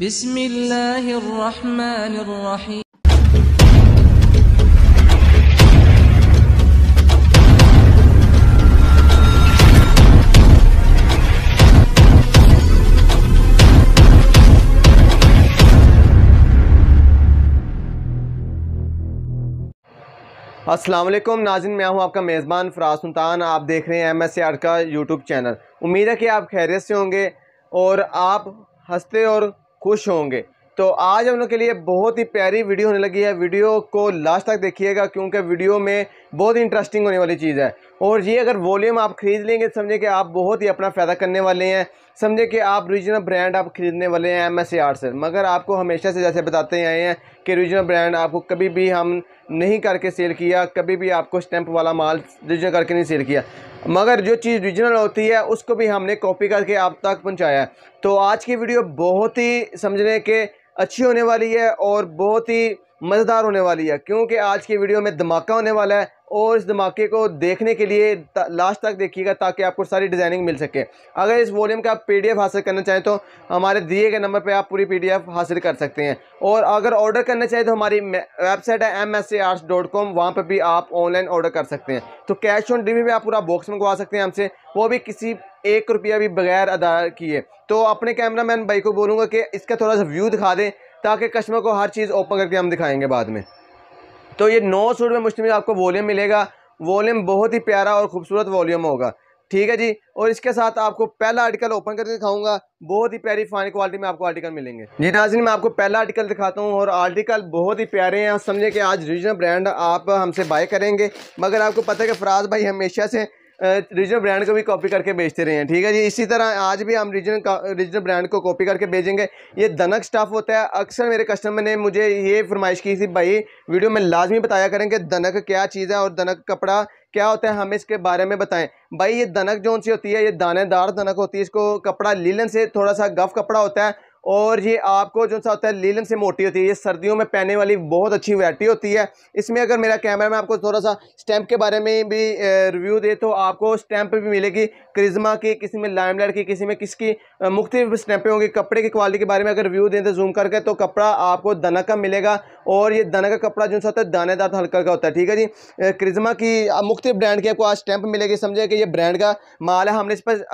بسم الله الرحمن الرحيم असलम नाजिन मैं हूं आपका मेज़बान फराज सुल्तान आप देख रहे हैं एम एस आर का यूट्यूब चैनल उम्मीद है कि आप खैरियत से होंगे और आप हंसते और खुश होंगे तो आज हम लोग के लिए बहुत ही प्यारी वीडियो होने लगी है वीडियो को लास्ट तक देखिएगा क्योंकि वीडियो में बहुत ही इंटरेस्टिंग होने वाली चीज़ है और ये अगर वॉल्यूम आप ख़रीद लेंगे तो कि आप बहुत ही अपना फ़ायदा करने वाले हैं समझे कि आप रीजनल ब्रांड आप खरीदने वाले हैं एम एस से मगर आपको हमेशा से जैसे बताते आए हैं कि रीजनल ब्रांड आपको कभी भी हम नहीं करके सेल किया कभी भी आपको स्टैंप वाला माल रीजनल करके नहीं सेल किया मगर जो चीज़ रीजनल होती है उसको भी हमने कॉपी करके आप तक पहुँचाया है तो आज की वीडियो बहुत ही समझने के अच्छी होने वाली है और बहुत ही मज़ेदार होने वाली है क्योंकि आज की वीडियो में धमाका होने वाला है और इस धमाके को देखने के लिए लास्ट तक देखिएगा ताकि आपको सारी डिज़ाइनिंग मिल सके अगर इस वॉल्यूम का आप पीडीएफ हासिल करना चाहें तो हमारे दिए गए नंबर पर आप पूरी पीडीएफ हासिल कर सकते हैं और अगर ऑर्डर करना चाहें तो हमारी वेबसाइट है M S arts dot com वहाँ पर भी आप ऑनलाइन ऑर्डर कर सकते हैं तो कैश ऑन डिलीवरी में आप पूरा बॉक्स मंगवा सकते हैं हमसे वो भी किसी एक रुपया भी बगैर अदा किए तो अपने कैमरा मैन भाई को बोलूँगा कि इसका थोड़ा सा व्यू दिखा दें ताकि कस्टमर को हर चीज़ ओपन करके हम दिखाएंगे बाद में तो ये नौ सूट में मुश्तमिल आपको वॉल्यूम मिलेगा वॉल्यूम बहुत ही प्यारा और ख़ूबसूरत वॉल्यूम होगा ठीक है जी और इसके साथ आपको पहला आर्टिकल ओपन करके दिखाऊंगा बहुत ही प्यारी फाइन क्वालिटी में आपको आर्टिकल मिलेंगे जी नाजिन मैं आपको पहला आर्टिकल दिखाता हूँ और आर्टिकल बहुत ही प्यारे हैं समझे कि आज रीजनल ब्रांड आप हमसे बाय करेंगे मगर आपको पता है कि फराज भाई हमेशा से रीजनल ब्रांड को भी कॉपी करके बेचते रहे हैं ठीक है जी इसी तरह आज भी हम रीजनल रीजनल ब्रांड को कॉपी करके बेचेंगे ये दनक स्टाफ होता है अक्सर मेरे कस्टमर ने मुझे ये फरमाइश की थी भाई वीडियो में लाजमी बताया करें कि दनक क्या चीज़ है और दनक कपड़ा क्या होता है हमें इसके बारे में बताएं भाई ये दनक जो सी होती है ये दानेदार दनक होती है इसको कपड़ा लीलन से थोड़ा सा गफ कपड़ा होता है और ये आपको जो सा होता है लीलन से मोटी होती है ये सर्दियों में पहनने वाली बहुत अच्छी वैरायटी होती है इसमें अगर मेरा कैमरा में आपको थोड़ा सा स्टैंप के बारे में भी रिव्यू दे तो आपको स्टैंप भी मिलेगी क्रिज्मा की किसी में लाइट की किसी में किसकी मुख्तलिफ स्टैंपें होंगी कपड़े की क्वालिटी के बारे में अगर रिव्यू दें तो जूम करके तो कपड़ा आपको दना का मिलेगा और ये दना का कपड़ा जो सा होता है दानेदार हल्का का होता है ठीक है जी क्रिज्मा की मुख्तलिफ ब्रांड की आपको आज स्टैंप मिलेगी समझे कि ये ब्रांड का माल है हमने इस पर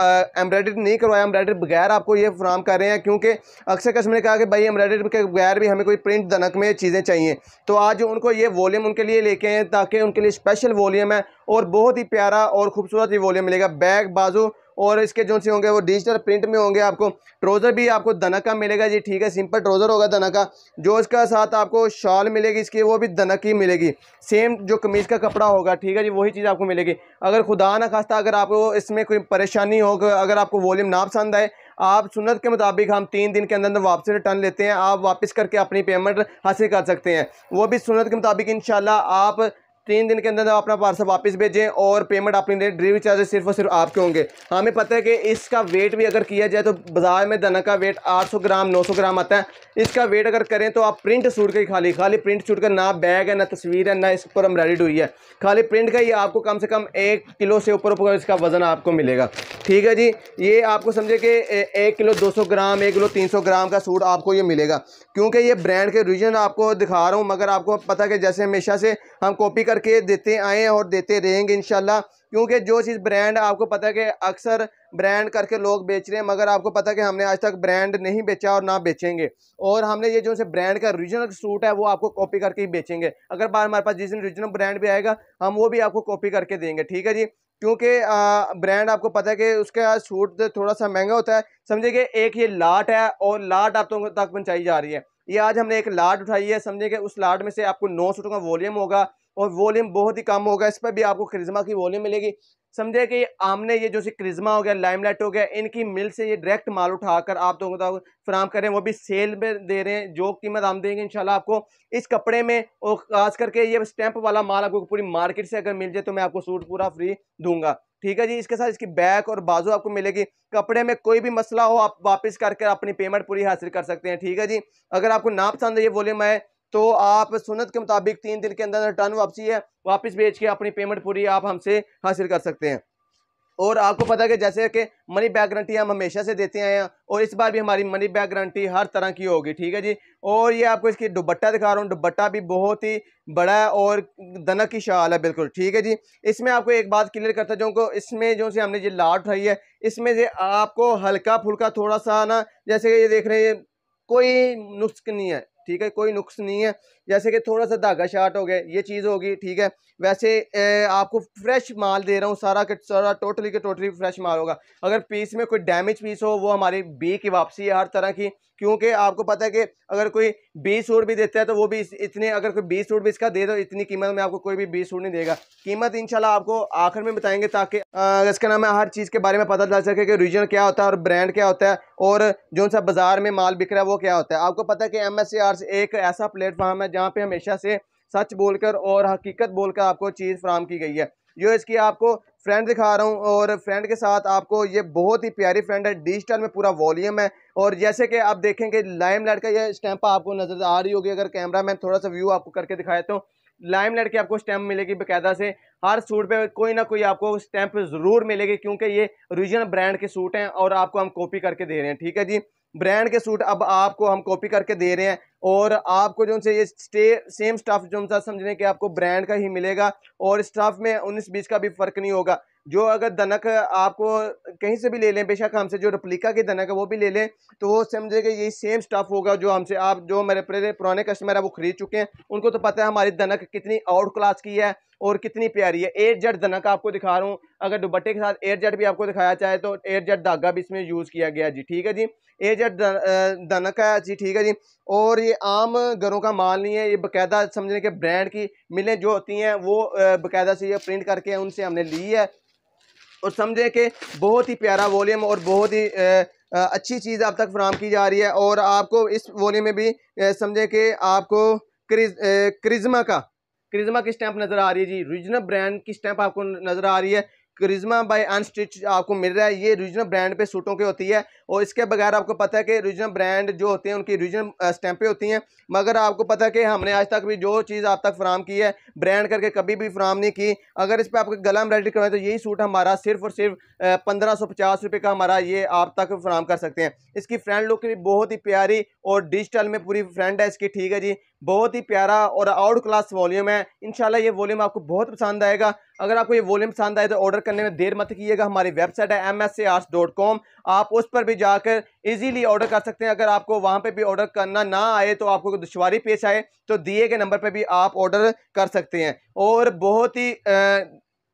एम्ब्रॉयडरी नहीं करवाया एम्ब्रॉयडरी बगैर आपको ये फ्राम कर रहे हैं क्योंकि अक्सर कस्टमर ने कहा कि भाई एम्ब्रॉयडरी के बगैर भी हमें कोई प्रिंट दनक में चीज़ें चाहिए तो आज उनको ये वॉल्यूम उनके लिए लेके आए ताकि उनके लिए स्पेशल वॉल्यूम है और बहुत ही प्यारा और खूबसूरत ये वॉल्यूम मिलेगा बैग बाजू और इसके जो से होंगे वो डिजिटल प्रिंट में होंगे आपको ट्रोज़र भी आपको दनक का मिलेगा जी ठीक है सिंपल ट्रोज़र होगा दनक का जो इसका साथ आपको शॉल मिलेगी इसकी वो भी दनक ही मिलेगी सेम जो कमीज़ का कपड़ा होगा ठीक है जी वही चीज़ आपको मिलेगी अगर खुदा ना खास्ता अगर आपको इसमें कोई परेशानी हो अगर आपको वॉल्यूम ना पसंद आए आप सुनत के मुताबिक हम तीन दिन के अंदर अंदर वापसी रिटर्न लेते हैं आप वापस करके अपनी पेमेंट हासिल कर सकते हैं वो भी सुनत के मुताबिक इन आप तीन दिन के अंदर आप अपना पार्सल वापस भेजें और पेमेंट अपनी दें डिलीवरी चार्जेस सिर्फ और सिर्फ आपके होंगे हाँ, हमें पता है कि इसका वेट भी अगर किया जाए तो बाजार में दना का वेट 800 ग्राम 900 ग्राम आता है इसका वेट अगर करें तो आप प्रिंट सूट के ही खाली खाली प्रिंट सूट का ना बैग है ना तस्वीर है ना इस पर एम्ब्रॉयड हुई है खाली प्रिंट का ही आपको कम से कम एक किलो से ऊपर ऊपर इसका वजन आपको मिलेगा ठीक है जी ये आपको समझे कि एक किलो दो ग्राम एक किलो तीन ग्राम का सूट आपको ये मिलेगा क्योंकि ये ब्रांड के रीजन आपको दिखा रहा हूँ मगर आपको पता है कि जैसे हमेशा से हम कॉपी कर करके देते आए और देते रहेंगे इन क्योंकि जो चीज़ ब्रांड आपको पता है कि अक्सर ब्रांड करके लोग बेच रहे हैं मगर आपको पता है कि हमने आज तक ब्रांड नहीं बेचा और ना बेचेंगे और हमने ये जो से ब्रांड का रीजनल सूट है वो आपको कॉपी करके ही बेचेंगे अगर बार हमारे पास जिस दिन रीजनल ब्रांड भी आएगा हम वो भी आपको कॉपी करके देंगे ठीक है जी क्योंकि ब्रांड आपको पता है कि उसका सूट थोड़ा सा महंगा होता है समझे कि एक ये लाट है और लाट आप तक पहुँचाई जा रही है ये आज हमने एक लाट उठाई है समझे कि उस लाट में से आपको नौ सौ का वॉल्यूम होगा और वॉल्यूम बहुत ही कम होगा इस पर भी आपको क्रिज्मा की वॉल्यूम मिलेगी समझे कि आमने ये जो सी क्रिज्मा हो गया लाइमलाइट हो गया इनकी मिल से ये डायरेक्ट माल उठाकर आप लोगों तो को फ्राहम करें वो भी सेल में दे रहे हैं जो कीमत हम देंगे इंशाल्लाह आपको इस कपड़े में और खास करके ये स्टैंप वाला माल आपको पूरी मार्केट से अगर मिल जाए तो मैं आपको सूट पूरा फ्री दूंगा ठीक है जी इसके साथ इसकी बैक और बाजू आपको मिलेगी कपड़े में कोई भी मसला हो आप वापस करके अपनी पेमेंट पूरी हासिल कर सकते हैं ठीक है जी अगर आपको ना पसंद ये वॉल्यूम है तो आप सुनत के मुताबिक तीन दिन के अंदर रिटर्न वापसी है वापस बेच के अपनी पेमेंट पूरी आप हमसे हासिल कर सकते हैं और आपको पता है कि जैसे कि मनी बैक गारंटी हम हमेशा से देते आए हैं और इस बार भी हमारी मनी बैक गारंटी हर तरह की होगी ठीक है जी और ये आपको इसकी दुबट्टा दिखा रहा हूँ दुबट्टा भी बहुत ही बड़ा है और दनक की शाल है बिल्कुल ठीक है जी इसमें आपको एक बात क्लियर करता जो को इसमें जो से हमने ये लाट उठाई है इसमें से आपको हल्का फुल्का थोड़ा सा ना जैसे ये देख रहे हैं कोई नुस्ख नहीं है ठीक है कोई नुक्स नहीं है जैसे कि थोड़ा सा धागा शार्ट हो गया ये चीज़ होगी ठीक है वैसे ए, आपको फ्रेश माल दे रहा हूँ सारा के सारा टोटली के टोटली फ्रेश माल होगा अगर पीस में कोई डैमेज पीस हो वो हमारी बी की वापसी है हर तरह की क्योंकि आपको पता है कि अगर कोई बीस सूट भी देता है तो वो भी इतने अगर कोई बीस सूट भी इसका दे दो इतनी कीमत में आपको कोई भी बीस सूट नहीं देगा कीमत इंशाल्लाह आपको आखिर में बताएंगे ताकि इसका नाम है हर चीज़ के बारे में पता चल सके कि रीजन क्या होता है और ब्रांड क्या होता है और जो सा बाज़ार में माल बिक रहा है वो क्या होता है आपको पता है कि एम एक ऐसा प्लेटफार्म है जहाँ पर हमेशा से सच बोलकर और हकीकत बोलकर आपको चीज़ फ्राहम की गई है जो इसकी आपको फ्रेंड दिखा रहा हूँ और फ्रेंड के साथ आपको ये बहुत ही प्यारी फ्रेंड है डिजिटल में पूरा वॉल्यूम है और जैसे कि आप देखेंगे लाइम लाइट का ये स्टैंप आपको नज़र आ रही होगी अगर कैमरा मैन थोड़ा सा व्यू आपको करके दिखाए तो लाइम लाइट की आपको स्टैंप मिलेगी बकायदा से हर सूट पे कोई ना कोई आपको स्टैंप ज़रूर मिलेगी क्योंकि ये ओरिजिनल ब्रांड के सूट हैं और आपको हम कॉपी करके दे रहे हैं ठीक है जी ब्रांड के सूट अब आपको हम कॉपी करके दे रहे हैं और आपको जो से ये स्टे सेम स्टफ़ जो सा समझने के आपको ब्रांड का ही मिलेगा और स्टफ़ में उन्नीस बीस का भी फ़र्क नहीं होगा जो अगर दनक आपको कहीं से भी ले लें बेशक हमसे जो रिप्लिका की दनक है वो भी ले लें तो वो समझे कि यही सेम स्टफ़ होगा जो हमसे आप जो मेरे पुराने कस्टमर है वो ख़रीद चुके हैं उनको तो पता है हमारी दनक कितनी आउट क्लास की है और कितनी प्यारी है एयर जेट धनक आपको दिखा रहा हूँ अगर दुबट्टे के साथ एयर जेट भी आपको दिखाया चाहे तो एयर जेट धागा भी इसमें यूज़ किया गया जी ठीक है जी एयर जेट धनक है जी ठीक है जी और ये आम घरों का माल नहीं है ये बकायदा समझने के ब्रांड की मिलें जो होती हैं वो बाकायदा से ये प्रिंट करके उनसे हमने ली है और समझे कि बहुत ही प्यारा वॉल्यूम और बहुत ही अच्छी चीज़ आप तक फ्राहम की जा रही है और आपको इस वॉल्यूम में भी समझे कि आपको क्रिज क्रिज्मा का क्रिज्मा की स्टैंप नज़र आ रही है जी रिजनल ब्रांड की स्टैंप आपको नज़र आ रही है क्रिज्मा बाय अनस्टिच आपको मिल रहा है ये रिजनल ब्रांड पे सूटों के होती है और इसके बगैर आपको पता है कि रीजनल ब्रांड जो होते हैं उनकी रीजनल स्टैंपें होती हैं मगर आपको पता है कि हमने आज तक भी जो चीज़ आप तक फ्राहम की है ब्रांड करके कभी भी फ्राम नहीं की अगर इस पर आपके गला एम्ब्रॉयडरी करवाएं तो यही सूट हमारा सिर्फ और सिर्फ पंद्रह सौ पचास रुपये का हमारा ये आप तक फ्राहम कर सकते हैं इसकी फ्रेंड लुक भी बहुत ही प्यारी और डिजिटल में पूरी फ्रेंड है इसकी ठीक है जी बहुत ही प्यारा और आउट क्लास वॉल्यूम है इनशाला ये वॉल्यूम आपको बहुत पसंद आएगा अगर आपको ये वॉल्यूम पसंद आए तो ऑर्डर करने में देर मत कीजिएगा हमारी वेबसाइट है एम आप उस पर भी जाकर इजीली ऑर्डर कर सकते हैं अगर आपको वहाँ पे भी ऑर्डर करना ना आए तो आपको दुशारी पेश आए तो दिए गए नंबर पे भी आप ऑर्डर कर सकते हैं और बहुत ही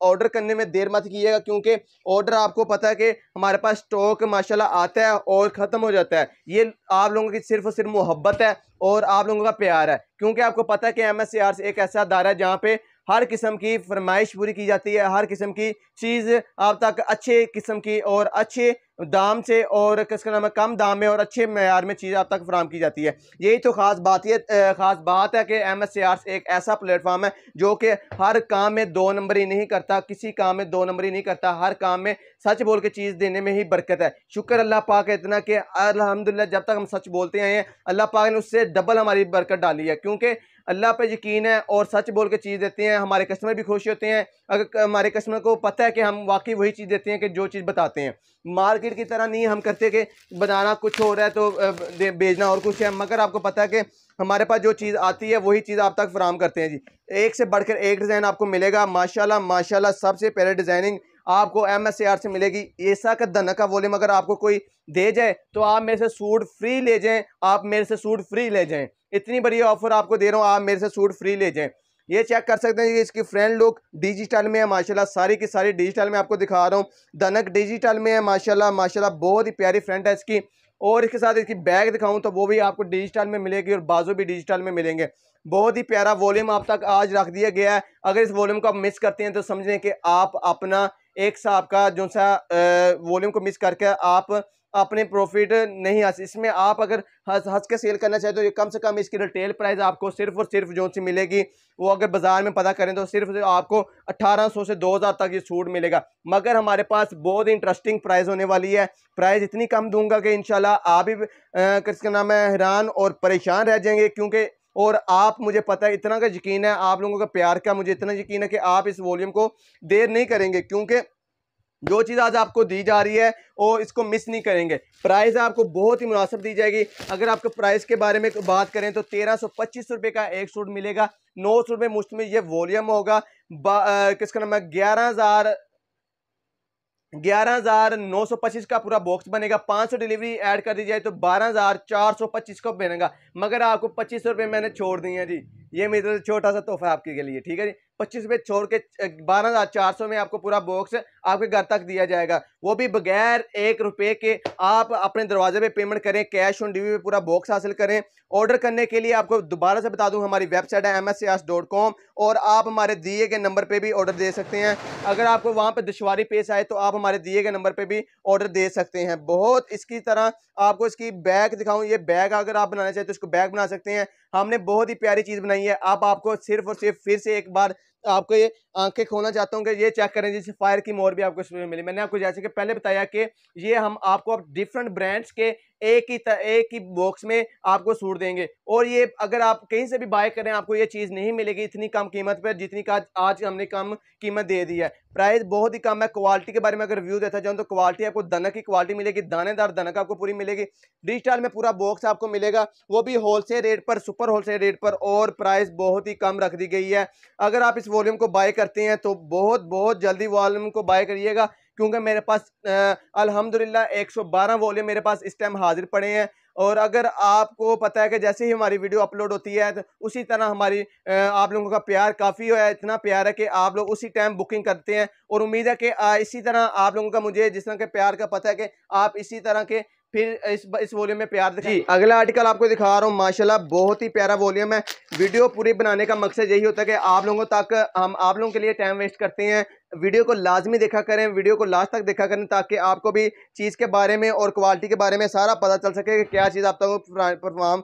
ऑर्डर करने में देर मत कीजिएगा क्योंकि ऑर्डर आपको पता है कि हमारे पास स्टॉक माशाल्लाह आता है और ख़त्म हो जाता है ये आप लोगों की सिर्फ और सिर्फ मोहब्बत है और आप लोगों का प्यार है क्योंकि आपको पता है कि एम एस एक ऐसा अदारा है जहाँ पर हर किस्म की फरमाइश पूरी की जाती है हर किस्म की चीज़ आप तक अच्छे किस्म की और अच्छे दाम से और किसका नाम है कम दाम में और अच्छे मैार में चीज़ आप तक फ्राहम की जाती है यही तो ख़ास बात यह ख़ास बात है कि एम एस सी एक ऐसा प्लेटफॉर्म है जो कि हर काम में दो नंबरी नहीं करता किसी काम में दो नंबरी नहीं करता हर काम में सच बोल के चीज़ देने में ही बरकत है शुक्र अल्लाह पाक इतना कि अलहमदिल्ला जब तक हम सच बोलते हैं अल्लाह पाक ने उससे डबल हमारी बरकत डाली है क्योंकि अल्लाह पे यकीन है और सच बोल के चीज़ देते हैं हमारे कस्टमर भी खुश होते हैं अगर हमारे कस्टमर को पता है कि हम वाकई वही चीज़ देते हैं कि जो चीज़ बताते हैं मार्केट की तरह नहीं हम करते कि बनाना कुछ हो रहा है तो भेजना और कुछ है मगर आपको पता है कि हमारे पास जो चीज़ आती है वही चीज़ आप तक फ्राहम करते हैं जी एक से बढ़कर एक डिज़ाइन आपको मिलेगा माशा माशा सबसे पहले डिज़ाइनिंग आपको एम एस आर से मिलेगी ऐसा का दनका वॉल्यूम अगर आपको कोई दे जाए तो आप मेरे से सूट फ्री ले जाएं आप मेरे से सूट फ्री ले जाएं इतनी बड़ी ऑफर आपको दे रहा हूँ आप मेरे से सूट फ्री ले जाएँ ये चेक कर सकते हैं कि इसकी फ्रेंड लुक डिजिटल में है माशाल्लाह सारी की सारी डिजिटल में आपको दिखा रहा हूँ दनक डिजिटल में है माशाल्लाह माशाल्लाह बहुत ही प्यारी फ्रेंड है इसकी और इसके साथ इसकी बैग दिखाऊं तो वो भी आपको डिजिटल में मिलेगी और बाजू भी डिजिटल में मिलेंगे बहुत ही प्यारा वॉल्यूम आप तक आज रख दिया गया है अगर इस वॉल्यूम को आप मिस करते हैं तो समझें कि आप अपना एक सा आपका जो सा वॉल्यूम को मिस करके आप अपने प्रॉफिट नहीं हासिल इसमें आप अगर हंस हंस के सेल करना चाहते हो ये कम से कम इसकी रिटेल प्राइस आपको सिर्फ और सिर्फ जो सी मिलेगी वो अगर बाज़ार में पता करें तो सिर्फ आपको 1800 से 2000 तक ये छूट मिलेगा मगर हमारे पास बहुत इंटरेस्टिंग प्राइस होने वाली है प्राइस इतनी कम दूंगा कि इंशाल्लाह आप ही किसका नाम है हैरान और परेशान रह जाएंगे क्योंकि और आप मुझे पता है इतना का यकीन है आप लोगों का प्यार का मुझे इतना यकीन है कि आप इस वॉल्यूम को देर नहीं करेंगे क्योंकि जो चीज़ आज आपको दी जा रही है और इसको मिस नहीं करेंगे प्राइस आपको बहुत ही मुनासिब दी जाएगी अगर आपको प्राइस के बारे में बात करें तो तेरह सौ पच्चीस रुपये का एक सूट मिलेगा नौ सौ रुपये मुफ्त में ये वॉल्यूम होगा किसका नाम है ग्यारह हज़ार ग्यारह हज़ार नौ सौ पच्चीस का पूरा बॉक्स बनेगा पाँच सौ डिलीवरी ऐड कर दी जाए तो बारह हज़ार चार सौ पच्चीस का बनेगा मगर आपको पच्चीस सौ रुपये मैंने छोड़ दिए हैं जी ये मेरी तरफ तो से छोटा सा तोहफा आपके के लिए ठीक है जी पच्चीस रुपये छोड़ के बारह हज़ार चार सौ में आपको पूरा बॉक्स आपके घर तक दिया जाएगा वो भी बगैर एक रुपये के आप अपने दरवाजे पे पेमेंट करें कैश ऑन डिलीवरी पे पूरा बॉक्स हासिल करें ऑर्डर करने के लिए आपको दोबारा से बता दूं हमारी वेबसाइट है एम और आप हमारे दिए गए नंबर पर भी ऑर्डर दे सकते हैं अगर आपको वहाँ पर दुशारी पेश आए तो आप हमारे दिए गए नंबर पर भी ऑर्डर दे सकते हैं बहुत इसकी तरह आपको इसकी बैग दिखाऊँ ये बैग अगर आप बनाना चाहें तो इसको बैग बना सकते हैं हमने बहुत ही प्यारी चीज़ बनाई है है अब आपको सिर्फ और सिर्फ फिर से एक बार तो आपको ये आंखें खोलना चाहता हूँ कि ये चेक करें जैसे फायर की मोर भी आपको इसमें मिली मैंने आपको जैसे कि पहले बताया कि ये हम आपको अब डिफरेंट ब्रांड्स के एक ही एक ही बॉक्स में आपको सूट देंगे और ये अगर आप कहीं से भी बाय करें आपको ये चीज़ नहीं मिलेगी इतनी कम कीमत पर जितनी का आज हमने कम कीमत दे दी है प्राइस बहुत ही कम है क्वालिटी के बारे में अगर रिव्यू देता जाऊँ तो क्वालिटी आपको दनक की क्वालिटी मिलेगी दानेदार दनक आपको पूरी मिलेगी डिजिटल में पूरा बॉक्स आपको मिलेगा वो भी होलसेल रेट पर सुपर होलसेल रेट पर और प्राइस बहुत ही कम रख दी गई है अगर आप इस वॉल्यूम को बाय करते हैं तो बहुत बहुत जल्दी वॉल्यूम को बाय करिएगा क्योंकि मेरे पास सौ बारह वॉल्यूम मेरे पास इस टाइम हाजिर पड़े हैं और अगर आपको पता है कि जैसे ही हमारी वीडियो अपलोड होती है तो उसी तरह हमारी आप लोगों का प्यार काफ़ी है इतना प्यार है कि आप लोग उसी टाइम बुकिंग करते हैं और उम्मीद है कि इसी तरह आप लोगों का मुझे जिस तरह के प्यार का पता है कि आप इसी तरह के फिर इस इस वॉल्यूम में प्यार जी अगला आर्टिकल आपको दिखा रहा हूँ माशाल्लाह बहुत ही प्यारा वॉल्यूम है वीडियो पूरी बनाने का मकसद यही होता है कि आप लोगों तक हम आप लोगों के लिए टाइम वेस्ट करते हैं वीडियो को लाजमी देखा करें वीडियो को लास्ट तक देखा करें ताकि आपको भी चीज़ के बारे में और क्वालिटी के बारे में सारा पता चल सके कि क्या चीज़ आप तक परफॉर्म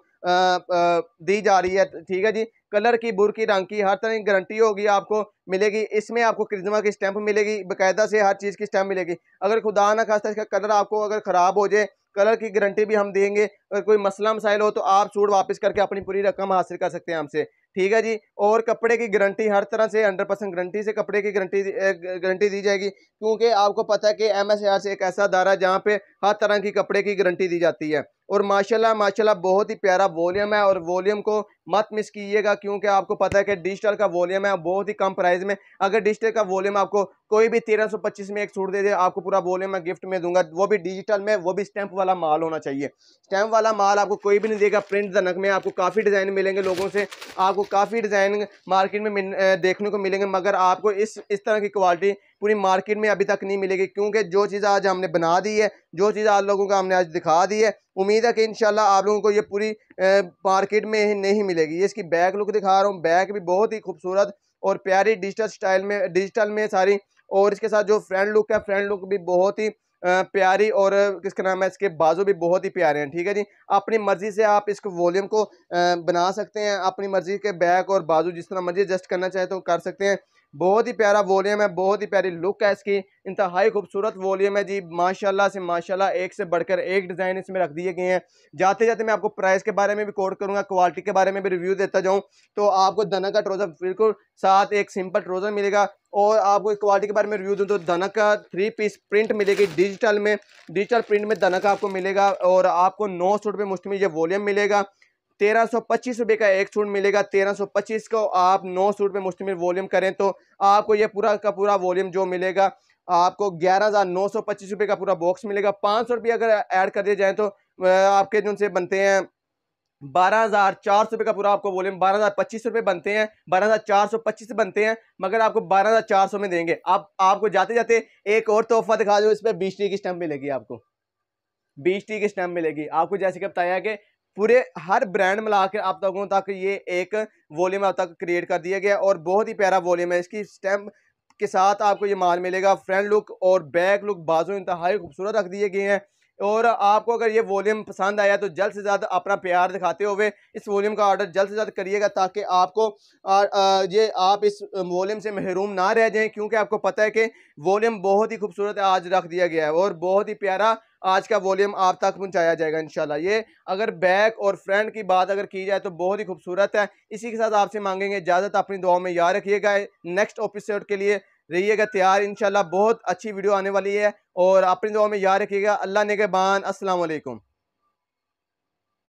दी जा रही है ठीक है जी कलर की बुर की रंग की हर तरह की गारंटी होगी आपको मिलेगी इसमें आपको क्रिजमा की स्टैंप मिलेगी बाकायदा से हर चीज़ की स्टैंप मिलेगी अगर खुदा ना खास्ता इसका कलर आपको अगर ख़राब हो जाए कलर की गारंटी भी हम देंगे अगर कोई मसला मसाइल हो तो आप सूट वापस करके अपनी पूरी रकम हासिल कर सकते हैं हमसे ठीक है जी और कपड़े की गारंटी हर तरह से हंड्रेड परसेंट गारंटी से कपड़े की गारंटी गारंटी दी जाएगी क्योंकि आपको पता है कि एम एस एक ऐसा दारा जहाँ पर हर तरह की कपड़े की गारंटी दी जाती है और माशाल्लाह माशाल्लाह बहुत ही प्यारा वॉल्यूम है और वॉल्यूम को मत मिस कीजिएगा क्योंकि आपको पता है कि डिजिटल का वॉल्यूम है बहुत ही कम प्राइस में अगर डिजिटल का वॉल्यूम आपको कोई भी 1325 में एक सूट दे दे आपको पूरा वॉल्यूम मैं गिफ्ट में दूंगा वो भी डिजिटल में वो भी स्टैंप वाला माल होना चाहिए स्टैंप वाला माल आपको कोई भी नहीं देगा प्रिंट जनक में आपको काफ़ी डिज़ाइन मिलेंगे लोगों से आपको काफ़ी डिज़ाइन मार्केट में देखने को मिलेंगे मगर आपको इस इस तरह की क्वालिटी पूरी मार्केट में अभी तक नहीं मिलेगी क्योंकि जो चीज़ आज हमने बना दी है जो चीज़ आप लोगों को हमने आज दिखा दी है उम्मीद है कि इन आप लोगों को ये पूरी मार्केट में नहीं मिलेगी ये इसकी बैक लुक दिखा रहा हूँ बैक भी बहुत ही खूबसूरत और प्यारी डिजिटल स्टाइल में डिजिटल में सारी और इसके साथ जो फ्रंट लुक है फ्रंट लुक भी बहुत ही प्यारी और किसका नाम है इसके बाजू भी बहुत ही प्यारे हैं ठीक है जी अपनी मर्ज़ी से आप इसको वॉल्यूम को बना सकते हैं अपनी मर्ज़ी के बैक और बाजू जिस तरह मर्जी एडजस्ट करना चाहे तो कर सकते हैं बहुत ही प्यारा वॉल्यूम है बहुत ही प्यारी लुक है इसकी इंतहाई खूबसूरत वॉल्यूम है जी माशाल्लाह से माशाल्लाह एक से बढ़कर एक डिज़ाइन इसमें रख दिए गए हैं जाते जाते मैं आपको प्राइस के बारे में भी कोड करूँगा क्वालिटी के बारे में भी रिव्यू देता जाऊँ तो आपको धनक का ट्रोज़र बिल्कुल साथ एक सिंपल ट्रोज़र मिलेगा और आपको क्वालिटी के बारे में रिव्यू दूँ तो धनक का थ्री पीस प्रिंट मिलेगी डिजिटल में डिजिटल प्रिंट में धनक का आपको मिलेगा और आपको नौ सौ रुपये मुश्तमिल ये वॉल्यूम मिलेगा तेरह सौ पच्चीस रुपए का एक सूट मिलेगा तेरह सौ पच्चीस को आप नौ सूट में मुश्तमिल वॉल्यूम करें तो आपको ये पूरा का पूरा वॉल्यूम जो मिलेगा आपको ग्यारह हज़ार नौ सौ पच्चीस रुपये का पूरा बॉक्स मिलेगा पाँच सौ रुपये अगर ऐड कर दिए जाए तो आपके जो से बनते हैं बारह हज़ार चार सौ रुपए का पूरा आपको वॉल्यूम बारह हज़ार पच्चीस रुपए बनते हैं बारह हज़ार चार सौ पच्चीस बनते हैं मगर आपको बारह हज़ार चार सौ में देंगे आप आपको जाते जाते एक और तोहफा दिखा दो इस पर बीस टी की स्टैम्प मिलेगी आपको बीस टी की स्टैंप मिलेगी आपको जैसे कि बताया कि पूरे हर ब्रांड मिला के आप लोगों तक ये एक वॉल्यूम आप तक क्रिएट कर दिया गया और बहुत ही प्यारा वॉल्यूम है इसकी स्टैम्प के साथ आपको ये माल मिलेगा फ्रंट लुक और बैक लुक बाजू इंतहाई खूबसूरत रख दिए गए हैं और आपको अगर ये वॉल्यूम पसंद आया तो जल्द से जल्द अपना प्यार दिखाते हुए इस वॉल्यूम का ऑर्डर जल्द से जल्द करिएगा ताकि आपको आ, आ, ये आप इस वॉल्यूम से महरूम ना रह जाएं क्योंकि आपको पता है कि वॉल्यूम बहुत ही खूबसूरत आज रख दिया गया है और बहुत ही प्यारा आज का वॉल्यूम आप तक पहुँचाया जाएगा इन ये अगर बैक और फ्रंट की बात अगर की जाए तो बहुत ही खूबसूरत है इसी के साथ आपसे मांगेंगे इजाज़त अपनी दुआ में याद रखिएगा नेक्स्ट एपिसोड के लिए रहिएगा तैयार इंशाल्लाह बहुत अच्छी वीडियो आने वाली है और अपनी दुआ में याद रखिएगा अल्लाह नेगबान अस्सलाम वालेकुम